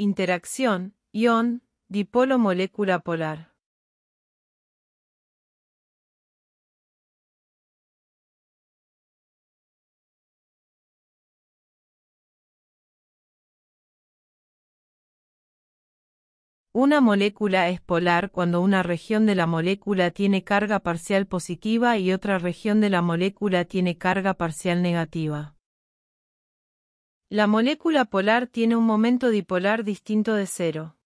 interacción, ion, dipolo molécula polar. Una molécula es polar cuando una región de la molécula tiene carga parcial positiva y otra región de la molécula tiene carga parcial negativa. La molécula polar tiene un momento dipolar distinto de cero.